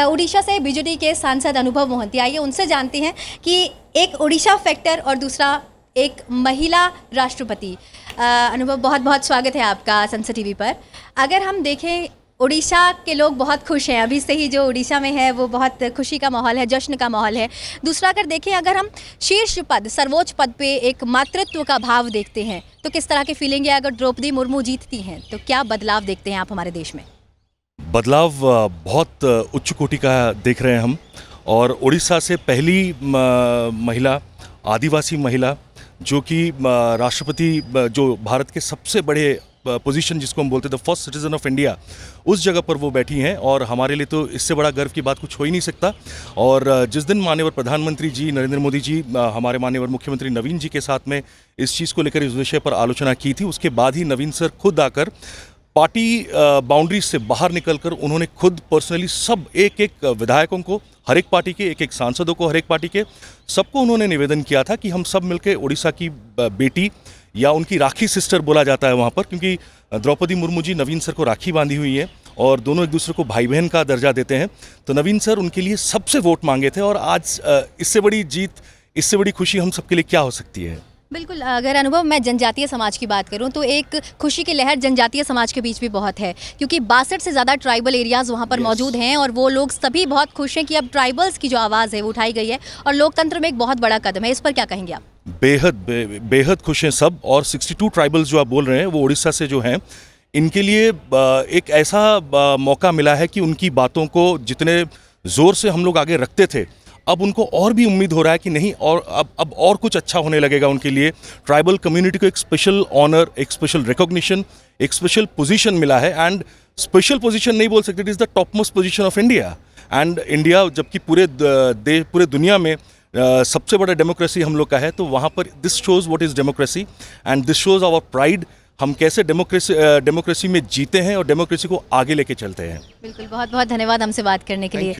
उड़ीसा से बीजेडी के सांसद अनुभव मोहंती आइए उनसे जानते हैं कि एक उड़ीसा फैक्टर और दूसरा एक महिला राष्ट्रपति अनुभव बहुत बहुत स्वागत है आपका संसद टीवी पर अगर हम देखें उड़ीसा के लोग बहुत खुश हैं अभी से ही जो उड़ीसा में है वो बहुत खुशी का माहौल है जश्न का माहौल है दूसरा अगर देखें अगर हम शीर्ष पद सर्वोच्च पद पे एक मातृत्व का भाव देखते हैं तो किस तरह की फीलिंग है अगर द्रौपदी मुर्मू जीतती हैं तो क्या बदलाव देखते हैं आप हमारे देश में बदलाव बहुत उच्च कोटि का देख रहे हैं हम और उड़ीसा से पहली महिला आदिवासी महिला जो कि राष्ट्रपति जो भारत के सबसे बड़े पोजीशन जिसको हम बोलते थे फर्स्ट सिटीज़न ऑफ इंडिया उस जगह पर वो बैठी हैं और हमारे लिए तो इससे बड़ा गर्व की बात कुछ हो ही नहीं सकता और जिस दिन मान्यवर प्रधानमंत्री जी नरेंद्र मोदी जी हमारे मान्यवर मुख्यमंत्री नवीन जी के साथ में इस चीज़ को लेकर इस विषय पर आलोचना की थी उसके बाद ही नवीन सर खुद आकर पार्टी बाउंड्री से बाहर निकलकर उन्होंने खुद पर्सनली सब एक एक विधायकों को हर एक पार्टी के एक एक सांसदों को हर एक पार्टी के सबको उन्होंने निवेदन किया था कि हम सब मिलकर ओडिशा की बेटी या उनकी राखी सिस्टर बोला जाता है वहाँ पर क्योंकि द्रौपदी मुर्मू जी नवीन सर को राखी बांधी हुई है और दोनों एक दूसरे को भाई बहन का दर्जा देते हैं तो नवीन सर उनके लिए सबसे वोट मांगे थे और आज इससे बड़ी जीत इससे बड़ी खुशी हम सबके लिए क्या हो सकती है बिल्कुल अगर अनुभव मैं जनजातीय समाज की बात करूं तो एक खुशी की लहर जनजातीय समाज के बीच भी बहुत है क्योंकि बासठ से ज़्यादा ट्राइबल एरियाज़ वहां पर yes. मौजूद हैं और वो लोग सभी बहुत खुश हैं कि अब ट्राइबल्स की जो आवाज़ है वो उठाई गई है और लोकतंत्र में एक बहुत बड़ा कदम है इस पर क्या कहेंगे आप बेहद बे, बेहद खुश हैं सब और सिक्सटी ट्राइबल्स जो आप बोल रहे हैं वो उड़ीसा से जो हैं इनके लिए एक ऐसा मौका मिला है कि उनकी बातों को जितने ज़ोर से हम लोग आगे रखते थे अब उनको और भी उम्मीद हो रहा है कि नहीं और अब अब और कुछ अच्छा होने लगेगा उनके लिए ट्राइबल कम्युनिटी को एक स्पेशल ऑनर एक स्पेशल रिकॉग्निशन एक स्पेशल पोजीशन मिला है एंड स्पेशल पोजीशन नहीं बोल सकते it is the top most position of India and India जबकि पूरे देश पूरे दुनिया में Uh, सबसे बड़ा डेमोक्रेसी हम लोग का है तो वहाँ पर this shows what is democracy and this shows our pride हम कैसे डेमोक्रेसी डेमोक्रेसी में जीते हैं और डेमोक्रेसी को आगे लेके चलते हैं बिल्कुल बहुत बहुत धन्यवाद हमसे बात करने के लिए